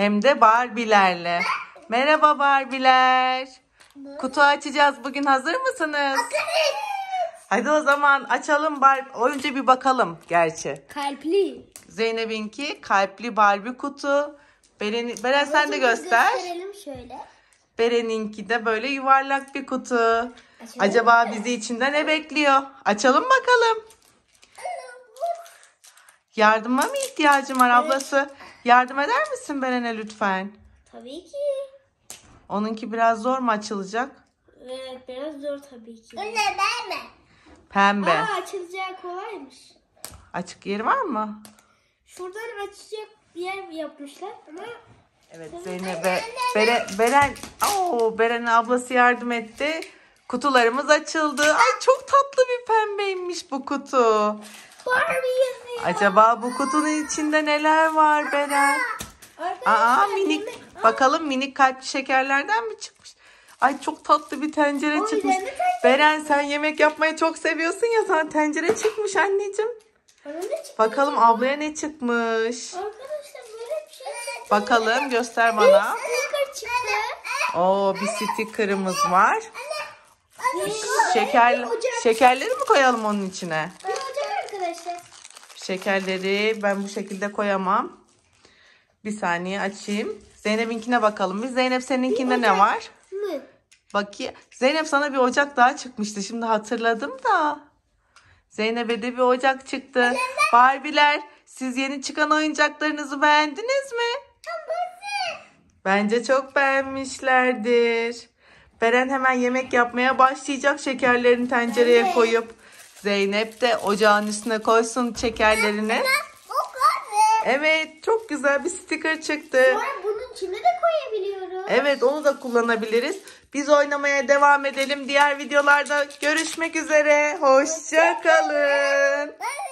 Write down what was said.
Hem de Barbilerle. Merhaba Barbiler. Kutu açacağız bugün hazır mısınız? Hadi o zaman açalım Barbie. Önce bir bakalım gerçi. Kalpli. Zeynep'inki kalpli Barbie kutu. Beren, Beren sen de göster. Gösterelim şöyle. Beren'inki de böyle yuvarlak bir kutu. Açalım Acaba bizi içinde ne bekliyor? Açalım bakalım. Yardıma mı ihtiyacın var ablası? Yardım eder misin Beren'e lütfen? Tabii ki. Onunki biraz zor mu açılacak? Evet biraz zor tabii ki. Öyle ben mi? Pembe. Aa açılacağı kolaymış. Açık yeri var mı? Şuradan açacak bir yer yapmışlar ama Evet Zeynep'e Beren, Beren, oo, Beren ablası yardım etti. Kutularımız açıldı. Ay çok tatlı bir pembeymiş bu kutu. Barbie Acaba bu kutunun içinde neler var Beren? Aa minik. Bakalım minik kalpli şekerlerden mi çıkmış? Ay çok tatlı bir tencere çıkmış. Beren sen yemek yapmayı çok seviyorsun ya sana tencere çıkmış anneciğim. Bakalım ablaya ne çıkmış? Şey- Bakalım göster bana. Oo bir sticker'ımız var. Şeker, şekerleri mi koyalım onun içine? arkadaşlar. Şekerleri ben bu şekilde koyamam. Bir saniye açayım. Zeynep'inkine bakalım. Biz Zeynep seninkinde ne var? Mı? Bakayım. Zeynep sana bir ocak daha çıkmıştı. Şimdi hatırladım da. Zeynep'e de bir ocak çıktı. Barbiler siz yeni çıkan oyuncaklarınızı beğendiniz mi? Bence çok beğenmişlerdir. Beren hemen yemek yapmaya başlayacak şekerlerini tencereye koyup. Zeynep de ocağın üstüne koysun çekerlerini. Evet çok güzel bir sticker çıktı. bunun içine de koyabiliyoruz. Evet onu da kullanabiliriz. Biz oynamaya devam edelim. Diğer videolarda görüşmek üzere. Hoşçakalın. Hoşça kalın.